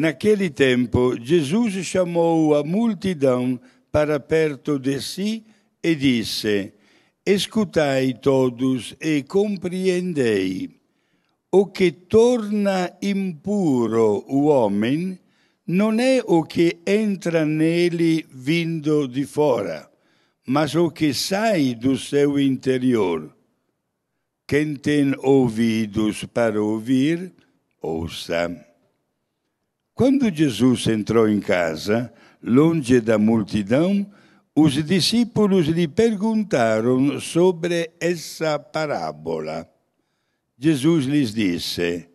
Naquele tempo, Jesus chamou a multidão para perto de si e disse: Escutai todos e compreendei. O che torna impuro o homem non è é o che entra nele vindo di fora, mas o che sai do seu interior. Quem tem ouvidos para ouvir, ouça. Quando Jesus entrou em casa, longe da multidão, os discípulos lhe perguntaram sobre essa parábola. Jesus lhes disse: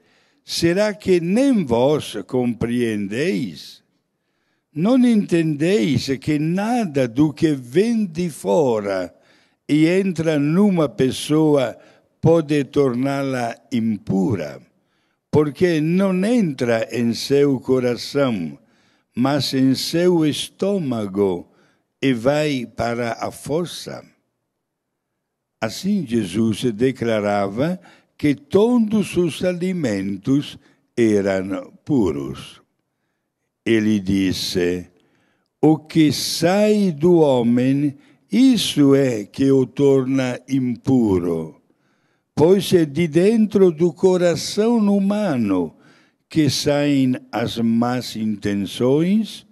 Será que nem vós compreendeis? Não entendeis que nada do que vem de fora e entra numa pessoa pode torná-la impura? porque não entra em seu coração, mas em seu estômago e vai para a força. Assim Jesus declarava que todos os alimentos eram puros. Ele disse: O que sai do homem, isso é que o torna impuro pois é de dentro do coração humano que saem as más intenções,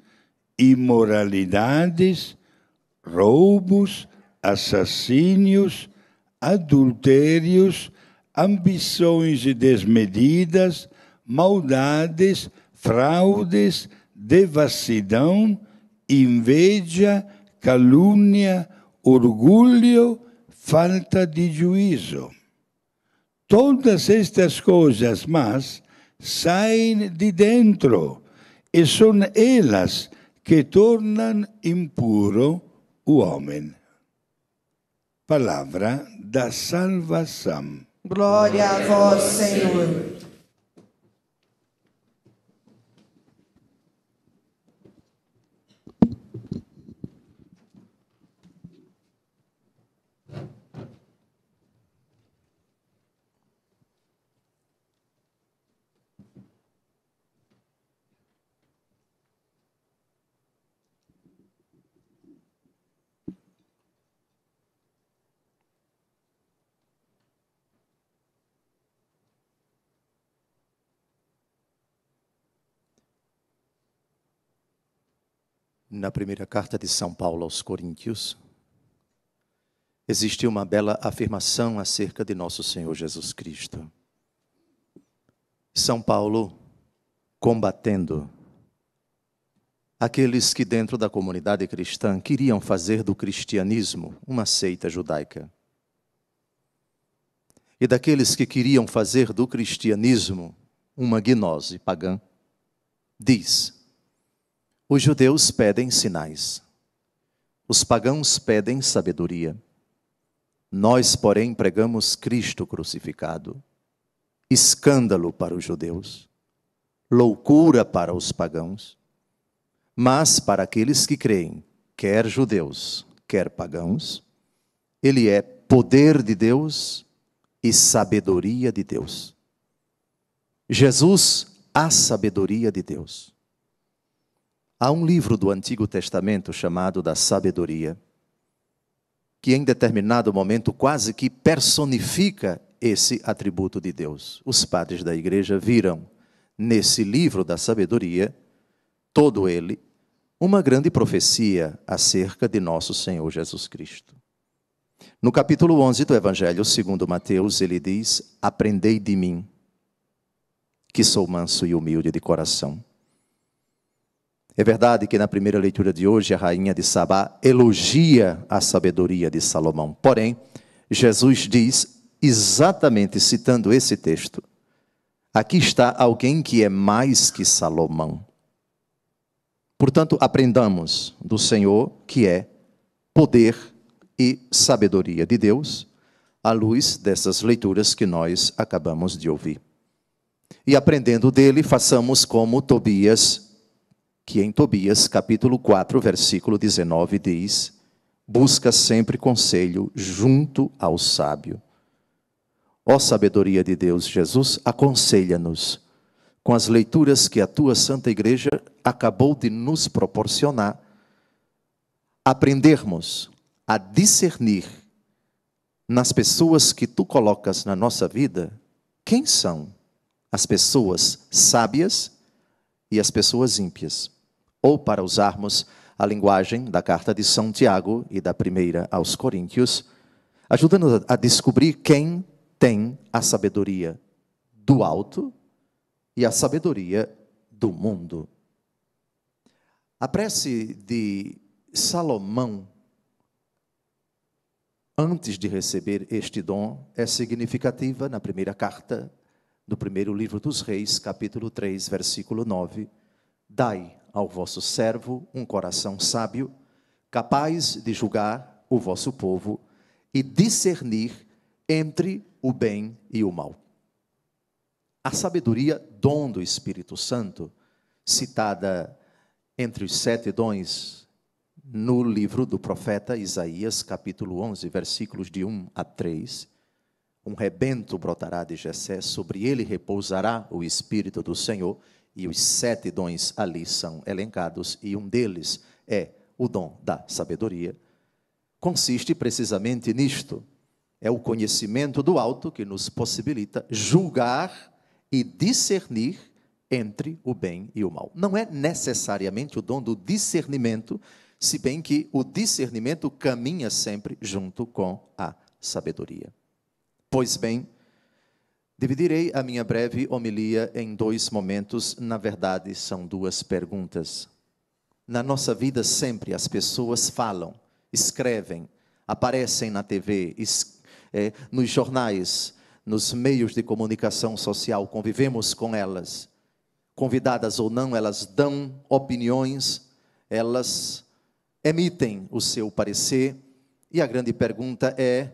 imoralidades, roubos, assassínios, adultérios, ambições desmedidas, maldades, fraudes, devassidão, inveja, calúnia, orgulho, falta de juízo. Todas estas coisas, mas, saem de dentro, e são elas que tornam impuro o homem. Palavra da salvação. Glória a vós, Senhor. na primeira carta de São Paulo aos Coríntios, existe uma bela afirmação acerca de nosso Senhor Jesus Cristo. São Paulo combatendo aqueles que, dentro da comunidade cristã, queriam fazer do cristianismo uma seita judaica. E daqueles que queriam fazer do cristianismo uma gnose pagã, diz os judeus pedem sinais. Os pagãos pedem sabedoria. Nós, porém, pregamos Cristo crucificado. Escândalo para os judeus, loucura para os pagãos, mas para aqueles que creem, quer judeus, quer pagãos, ele é poder de Deus e sabedoria de Deus. Jesus, a sabedoria de Deus. Há um livro do Antigo Testamento chamado da Sabedoria, que em determinado momento quase que personifica esse atributo de Deus. Os padres da igreja viram nesse livro da sabedoria, todo ele, uma grande profecia acerca de nosso Senhor Jesus Cristo. No capítulo 11 do Evangelho segundo Mateus, ele diz: Aprendei de mim, que sou manso e humilde de coração é verdade que na primeira leitura de hoje a rainha de Sabá elogia a sabedoria de Salomão. Porém, Jesus diz, exatamente citando esse texto, aqui está alguém que é mais que Salomão. Portanto, aprendamos do Senhor que é poder e sabedoria de Deus, à luz dessas leituras que nós acabamos de ouvir. E aprendendo dele, façamos como Tobias que em Tobias, capítulo 4, versículo 19, diz: Busca sempre conselho junto ao sábio. Ó sabedoria de Deus, Jesus, aconselha-nos com as leituras que a tua Santa Igreja acabou de nos proporcionar, aprendermos a discernir nas pessoas que tu colocas na nossa vida quem são as pessoas sábias e as pessoas ímpias, ou para usarmos a linguagem da carta de São Tiago e da primeira aos Coríntios, ajuda-nos a descobrir quem tem a sabedoria do alto e a sabedoria do mundo. A prece de Salomão, antes de receber este dom, é significativa na primeira carta do primeiro livro dos Reis, capítulo 3, versículo 9: Dai ao vosso servo um coração sábio, capaz de julgar o vosso povo e discernir entre o bem e o mal. A sabedoria, dom do Espírito Santo, citada entre os sete dons no livro do profeta Isaías, capítulo 11, versículos de 1 a 3, um rebento brotará de Jessé, sobre ele repousará o Espírito do Senhor, e os sete dons ali são elencados, e um deles é o dom da sabedoria. Consiste precisamente nisto: é o conhecimento do alto que nos possibilita julgar e discernir entre o bem e o mal. Não é necessariamente o dom do discernimento, se bem que o discernimento caminha sempre junto com a sabedoria. Pois bem, dividirei a minha breve homilia em dois momentos, na verdade, são duas perguntas. Na nossa vida, sempre as pessoas falam, escrevem, aparecem na TV, é, nos jornais, nos meios de comunicação social, convivemos com elas. Convidadas ou não, elas dão opiniões, elas emitem o seu parecer. E a grande pergunta é: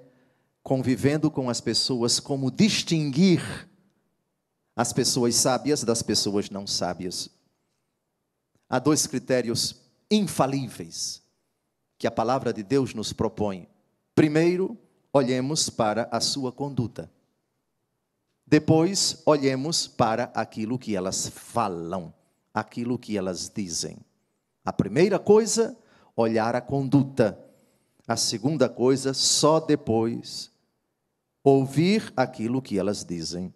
convivendo com as pessoas, como distinguir as pessoas sábias das pessoas não sábias. Há dois critérios infalíveis que a palavra de Deus nos propõe. Primeiro, olhemos para a sua conduta. Depois, olhemos para aquilo que elas falam, aquilo que elas dizem. A primeira coisa, olhar a conduta. A segunda coisa, só depois ouvir aquilo que elas dizem.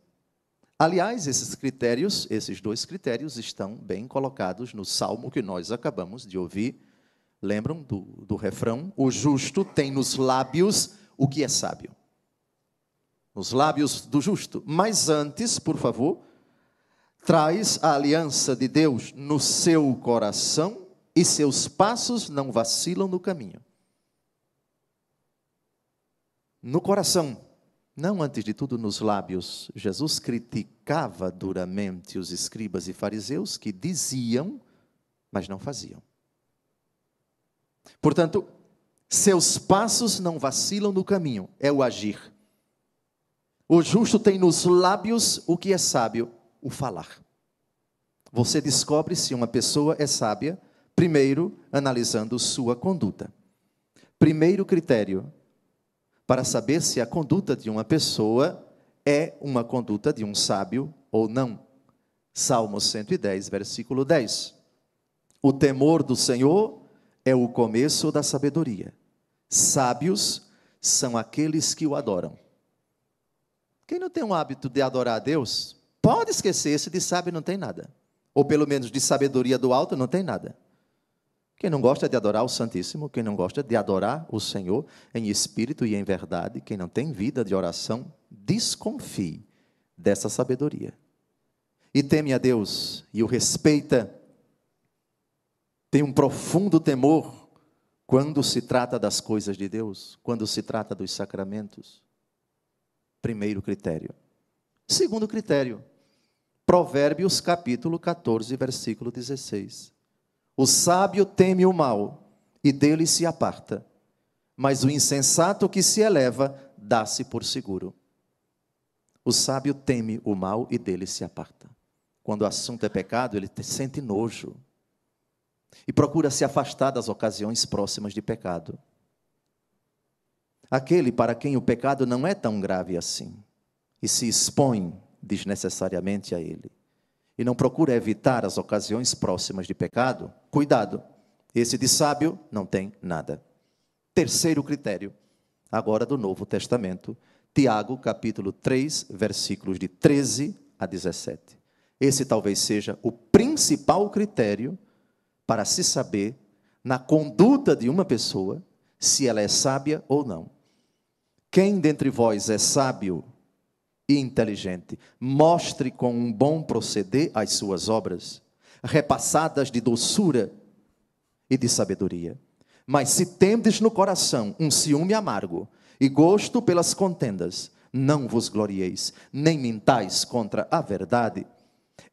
Aliás, esses critérios, esses dois critérios estão bem colocados no salmo que nós acabamos de ouvir. Lembram do, do refrão? O justo tem nos lábios o que é sábio. Nos lábios do justo. Mas antes, por favor, traz a aliança de Deus no seu coração e seus passos não vacilam no caminho. No coração não antes de tudo nos lábios, Jesus criticava duramente os escribas e fariseus que diziam, mas não faziam. Portanto, seus passos não vacilam no caminho, é o agir. O justo tem nos lábios o que é sábio, o falar. Você descobre se uma pessoa é sábia, primeiro analisando sua conduta. Primeiro critério, para saber se a conduta de uma pessoa é uma conduta de um sábio ou não. Salmo 110, versículo 10. O temor do Senhor é o começo da sabedoria. Sábios são aqueles que o adoram. Quem não tem o hábito de adorar a Deus, pode esquecer-se de sábio não tem nada. Ou pelo menos de sabedoria do alto não tem nada. Quem não gosta de adorar o Santíssimo, quem não gosta de adorar o Senhor em espírito e em verdade, quem não tem vida de oração, desconfie dessa sabedoria. E teme a Deus e o respeita. Tem um profundo temor quando se trata das coisas de Deus, quando se trata dos sacramentos. Primeiro critério. Segundo critério, Provérbios capítulo 14, versículo 16. O sábio teme o mal e dele se aparta, mas o insensato que se eleva dá-se por seguro. O sábio teme o mal e dele se aparta. Quando o assunto é pecado, ele sente nojo e procura se afastar das ocasiões próximas de pecado. Aquele para quem o pecado não é tão grave assim e se expõe desnecessariamente a ele e não procura evitar as ocasiões próximas de pecado, cuidado, esse de sábio não tem nada. Terceiro critério, agora do Novo Testamento, Tiago, capítulo 3, versículos de 13 a 17. Esse talvez seja o principal critério para se saber na conduta de uma pessoa se ela é sábia ou não. Quem dentre vós é sábio e inteligente. Mostre com um bom proceder as suas obras, repassadas de doçura e de sabedoria. Mas se tendes no coração um ciúme amargo e gosto pelas contendas, não vos glorieis, nem mintais contra a verdade.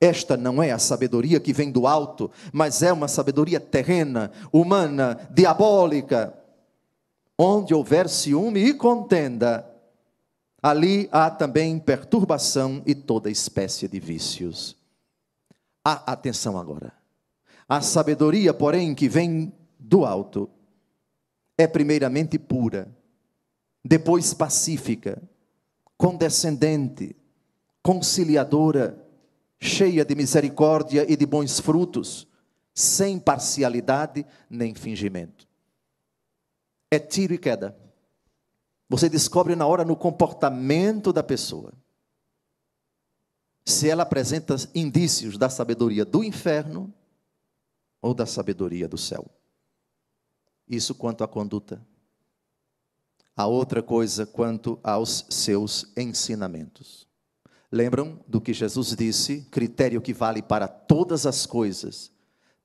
Esta não é a sabedoria que vem do alto, mas é uma sabedoria terrena, humana, diabólica. Onde houver ciúme e contenda, Ali há também perturbação e toda espécie de vícios. Há atenção agora. A sabedoria, porém, que vem do alto, é primeiramente pura, depois pacífica, condescendente, conciliadora, cheia de misericórdia e de bons frutos, sem parcialidade nem fingimento. É tiro e queda você descobre na hora no comportamento da pessoa. Se ela apresenta indícios da sabedoria do inferno ou da sabedoria do céu. Isso quanto à conduta. A outra coisa quanto aos seus ensinamentos. Lembram do que Jesus disse? Critério que vale para todas as coisas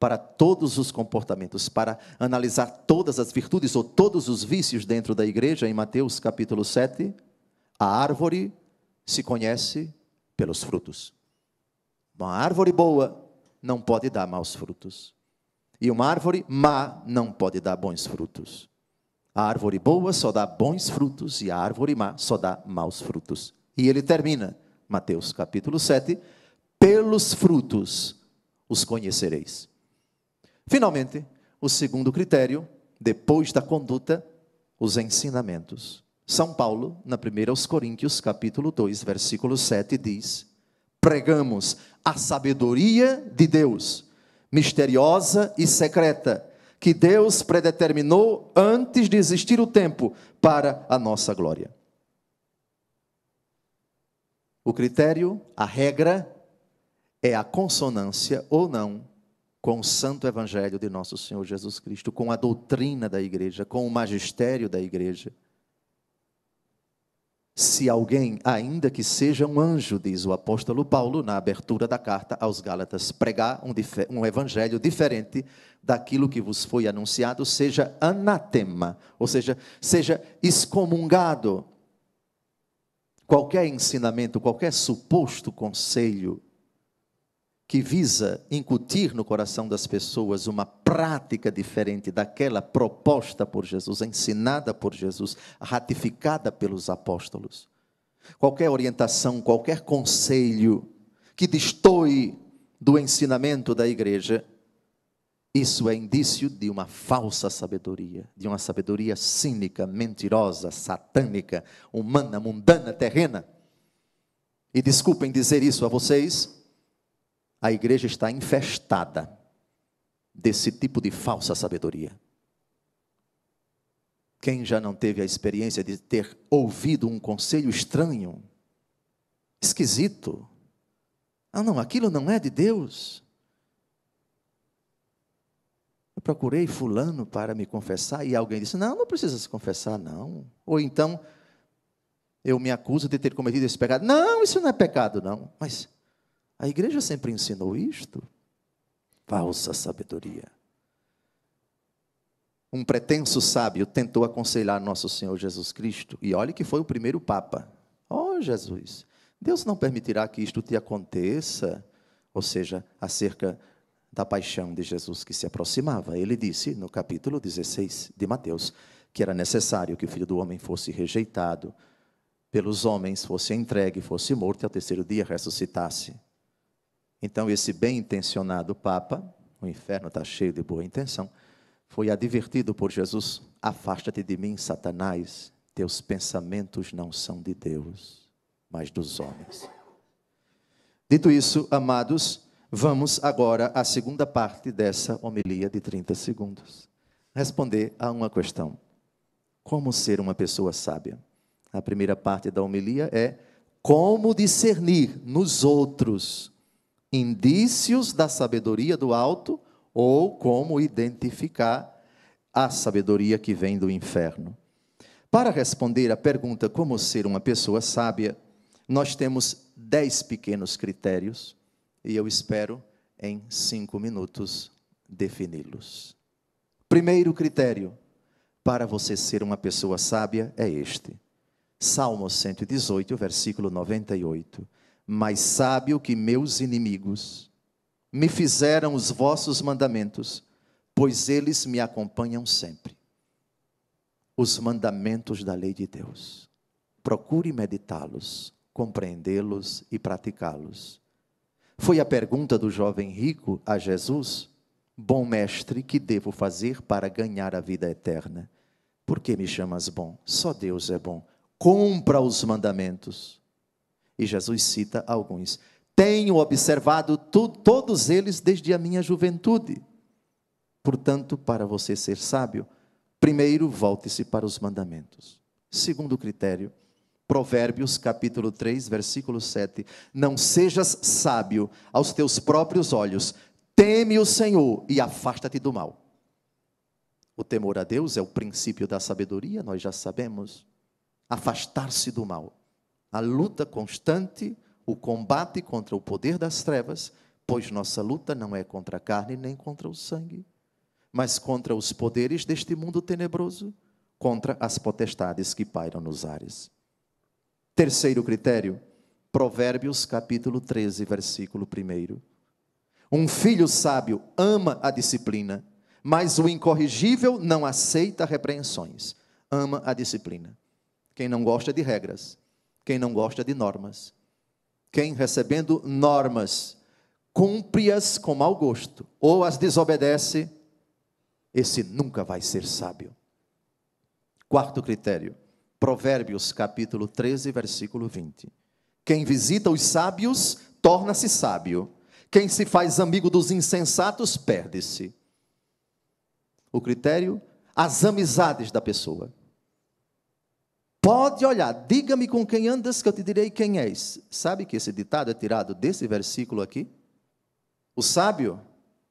para todos os comportamentos, para analisar todas as virtudes ou todos os vícios dentro da igreja, em Mateus capítulo 7, a árvore se conhece pelos frutos. Uma árvore boa não pode dar maus frutos. E uma árvore má não pode dar bons frutos. A árvore boa só dá bons frutos e a árvore má só dá maus frutos. E ele termina, Mateus capítulo 7, pelos frutos os conhecereis. Finalmente, o segundo critério, depois da conduta, os ensinamentos. São Paulo, na primeira aos Coríntios, capítulo 2, versículo 7, diz: Pregamos a sabedoria de Deus, misteriosa e secreta, que Deus predeterminou antes de existir o tempo para a nossa glória. O critério, a regra, é a consonância ou não com o santo evangelho de nosso Senhor Jesus Cristo, com a doutrina da igreja, com o magistério da igreja. Se alguém, ainda que seja um anjo, diz o apóstolo Paulo na abertura da carta aos Gálatas, pregar um, um, evangelho diferente daquilo que vos foi anunciado, seja anatema, ou seja, seja excomungado. Qualquer ensinamento, qualquer suposto conselho que visa incutir no coração das pessoas uma prática diferente daquela proposta por Jesus, ensinada por Jesus, ratificada pelos apóstolos. Qualquer orientação, qualquer conselho que destoie do ensinamento da igreja, isso é indício de uma falsa sabedoria, de uma sabedoria cínica, mentirosa, satânica, humana, mundana, terrena. E desculpem dizer isso a vocês, a igreja está infestada desse tipo de falsa sabedoria. Quem já não teve a experiência de ter ouvido um conselho estranho, esquisito? Ah, não, aquilo não é de Deus. Eu procurei Fulano para me confessar e alguém disse: Não, não precisa se confessar, não. Ou então, eu me acuso de ter cometido esse pecado. Não, isso não é pecado, não. Mas a igreja sempre ensinou isto? Falsa sabedoria. Um pretenso sábio tentou aconselhar nosso Senhor Jesus Cristo, e olhe que foi o primeiro Papa. Oh, Jesus, Deus não permitirá que isto te aconteça. Ou seja, acerca da paixão de Jesus que se aproximava. Ele disse, no capítulo 16 de Mateus, que era necessário que o filho do homem fosse rejeitado pelos homens, fosse entregue, fosse morto e ao terceiro dia ressuscitasse. Então, esse bem intencionado Papa, o inferno está cheio de boa intenção, foi advertido por Jesus: Afasta-te de mim, Satanás, teus pensamentos não são de Deus, mas dos homens. Dito isso, amados, vamos agora à segunda parte dessa homilia de 30 segundos. Responder a uma questão: Como ser uma pessoa sábia? A primeira parte da homilia é como discernir nos outros indícios da sabedoria do alto ou como identificar a sabedoria que vem do inferno. Para responder à pergunta como ser uma pessoa sábia, nós temos dez pequenos critérios e eu espero, em cinco minutos, defini-los. Primeiro critério para você ser uma pessoa sábia é este. Salmo 118, versículo 98 mas sábio que meus inimigos me fizeram os vossos mandamentos, pois eles me acompanham sempre. Os mandamentos da lei de Deus. Procure meditá-los, compreendê-los e praticá-los. Foi a pergunta do jovem rico a Jesus: Bom mestre, que devo fazer para ganhar a vida eterna? Por que me chamas bom? Só Deus é bom. Cumpra os mandamentos. E Jesus cita alguns. Tenho observado tu, todos eles desde a minha juventude. Portanto, para você ser sábio, primeiro volte-se para os mandamentos. Segundo critério, Provérbios capítulo 3, versículo 7. Não sejas sábio aos teus próprios olhos, teme o Senhor e afasta-te do mal. O temor a Deus é o princípio da sabedoria, nós já sabemos. Afastar-se do mal a luta constante, o combate contra o poder das trevas, pois nossa luta não é contra a carne nem contra o sangue, mas contra os poderes deste mundo tenebroso, contra as potestades que pairam nos ares. Terceiro critério, Provérbios capítulo 13, versículo 1. Um filho sábio ama a disciplina, mas o incorrigível não aceita repreensões. Ama a disciplina. Quem não gosta de regras, quem não gosta de normas. Quem recebendo normas cumpre-as com mau gosto ou as desobedece, esse nunca vai ser sábio. Quarto critério, Provérbios capítulo 13, versículo 20. Quem visita os sábios torna-se sábio. Quem se faz amigo dos insensatos perde-se. O critério, as amizades da pessoa. Pode olhar, diga-me com quem andas, que eu te direi quem és. Sabe que esse ditado é tirado desse versículo aqui? O sábio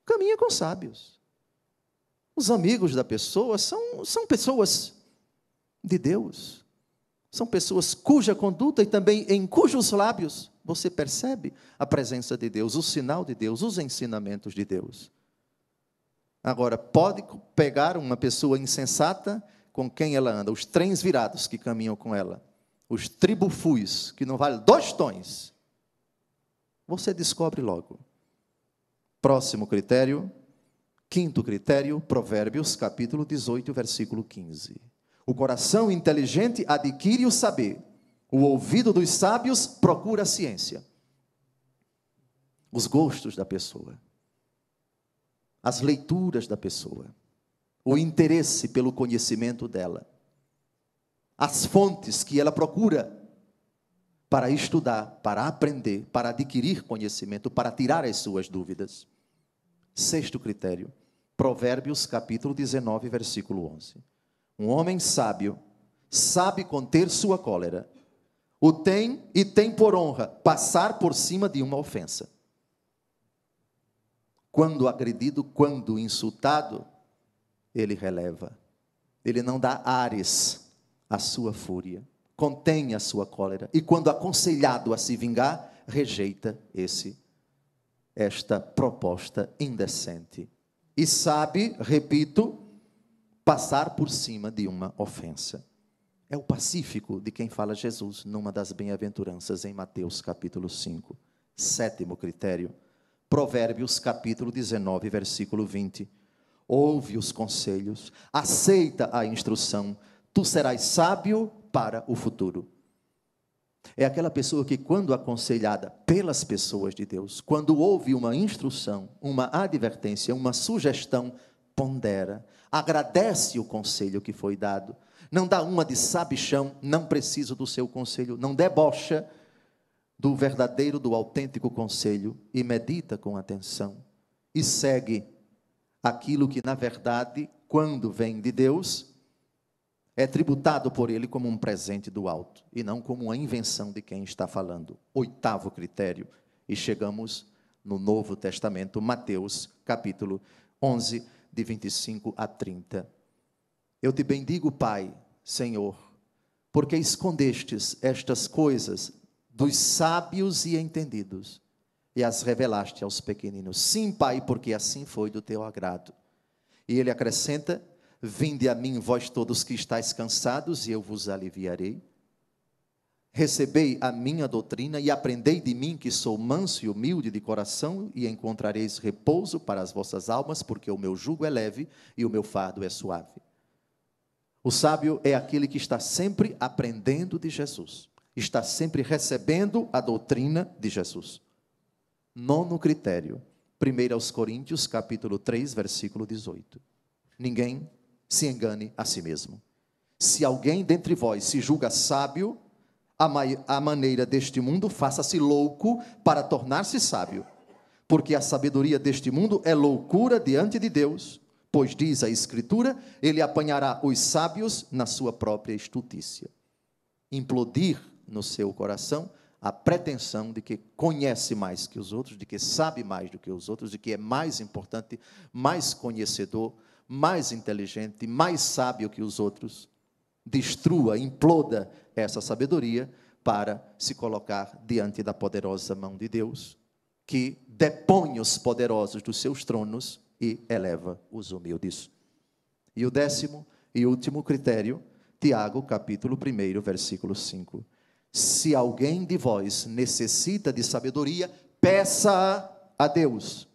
caminha com sábios. Os amigos da pessoa são, são pessoas de Deus. São pessoas cuja conduta e também em cujos lábios você percebe a presença de Deus, o sinal de Deus, os ensinamentos de Deus. Agora, pode pegar uma pessoa insensata com quem ela anda, os trens virados que caminham com ela, os tribufus que não valem dois tons. Você descobre logo. Próximo critério, quinto critério, Provérbios, capítulo 18, versículo 15. O coração inteligente adquire o saber, o ouvido dos sábios procura a ciência. Os gostos da pessoa, as leituras da pessoa o interesse pelo conhecimento dela, as fontes que ela procura para estudar, para aprender, para adquirir conhecimento, para tirar as suas dúvidas. Sexto critério, Provérbios capítulo 19, versículo 11. Um homem sábio sabe conter sua cólera, o tem e tem por honra passar por cima de uma ofensa. Quando agredido, quando insultado, ele releva. Ele não dá ares à sua fúria, contém a sua cólera e quando aconselhado a se vingar, rejeita esse esta proposta indecente. E sabe, repito, passar por cima de uma ofensa. É o pacífico de quem fala Jesus numa das bem-aventuranças em Mateus capítulo 5. Sétimo critério, Provérbios capítulo 19, versículo 20 ouve os conselhos, aceita a instrução, tu serás sábio para o futuro. É aquela pessoa que, quando aconselhada pelas pessoas de Deus, quando ouve uma instrução, uma advertência, uma sugestão, pondera, agradece o conselho que foi dado, não dá uma de sabichão, não preciso do seu conselho, não debocha do verdadeiro, do autêntico conselho e medita com atenção e segue aquilo que, na verdade, quando vem de Deus, é tributado por ele como um presente do alto e não como uma invenção de quem está falando. Oitavo critério. E chegamos no Novo Testamento, Mateus, capítulo 11, de 25 a 30. Eu te bendigo, Pai, Senhor, porque escondestes estas coisas dos sábios e entendidos e as revelaste aos pequeninos. Sim, Pai, porque assim foi do teu agrado. E ele acrescenta: Vinde a mim, vós todos que estáis cansados, e eu vos aliviarei. Recebei a minha doutrina e aprendei de mim, que sou manso e humilde de coração, e encontrareis repouso para as vossas almas, porque o meu jugo é leve e o meu fardo é suave. O sábio é aquele que está sempre aprendendo de Jesus, está sempre recebendo a doutrina de Jesus. Nono critério, 1 aos Coríntios, capítulo 3, versículo 18. Ninguém se engane a si mesmo. Se alguém dentre vós se julga sábio, a maneira deste mundo, faça-se louco para tornar-se sábio. Porque a sabedoria deste mundo é loucura diante de Deus, pois diz a Escritura: ele apanhará os sábios na sua própria estultícia. Implodir no seu coração a pretensão de que conhece mais que os outros, de que sabe mais do que os outros, de que é mais importante, mais conhecedor, mais inteligente, mais sábio que os outros, destrua, imploda essa sabedoria para se colocar diante da poderosa mão de Deus, que depõe os poderosos dos seus tronos e eleva os humildes. E o décimo e último critério, Tiago, capítulo 1, versículo 5 se alguém de vós necessita de sabedoria, peça a Deus,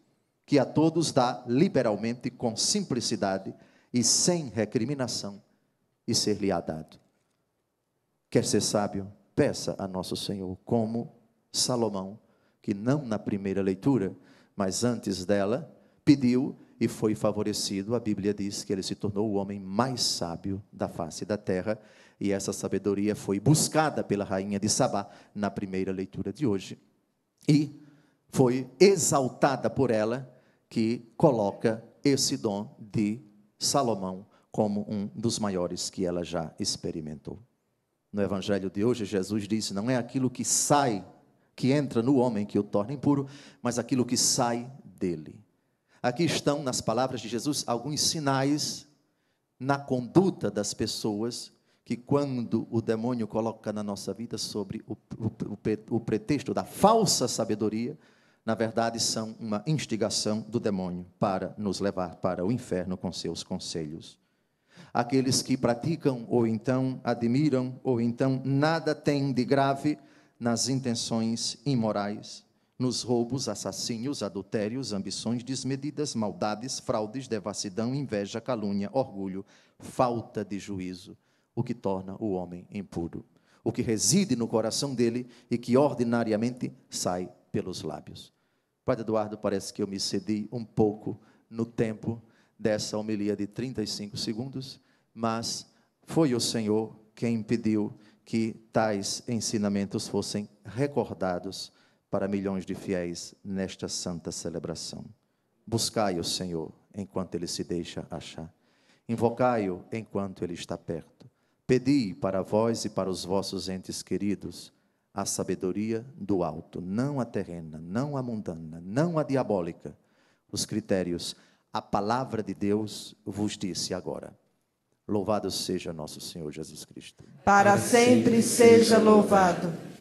que a todos dá liberalmente, com simplicidade e sem recriminação, e ser-lhe-á dado. Quer ser sábio? Peça a nosso Senhor, como Salomão, que não na primeira leitura, mas antes dela, pediu e foi favorecido. A Bíblia diz que ele se tornou o homem mais sábio da face da terra e essa sabedoria foi buscada pela rainha de Sabá na primeira leitura de hoje. E foi exaltada por ela, que coloca esse dom de Salomão como um dos maiores que ela já experimentou. No evangelho de hoje, Jesus disse: Não é aquilo que sai, que entra no homem que o torna impuro, mas aquilo que sai dele. Aqui estão, nas palavras de Jesus, alguns sinais na conduta das pessoas que quando o demônio coloca na nossa vida sobre o, o, o, pretexto da falsa sabedoria, na verdade são uma instigação do demônio para nos levar para o inferno com seus conselhos. Aqueles que praticam ou então admiram ou então nada têm de grave nas intenções imorais, nos roubos, assassínios, adultérios, ambições desmedidas, maldades, fraudes, devassidão, inveja, calúnia, orgulho, falta de juízo o que torna o homem impuro, o que reside no coração dele e que ordinariamente sai pelos lábios. Padre Eduardo, parece que eu me cedi um pouco no tempo dessa homilia de 35 segundos, mas foi o Senhor quem impediu que tais ensinamentos fossem recordados para milhões de fiéis nesta santa celebração. Buscai o Senhor enquanto ele se deixa achar. Invocai-o enquanto ele está perto. Pedi para vós e para os vossos entes queridos a sabedoria do alto, não a terrena, não a mundana, não a diabólica. Os critérios, a palavra de Deus vos disse agora. Louvado seja nosso Senhor Jesus Cristo. Para sempre seja louvado.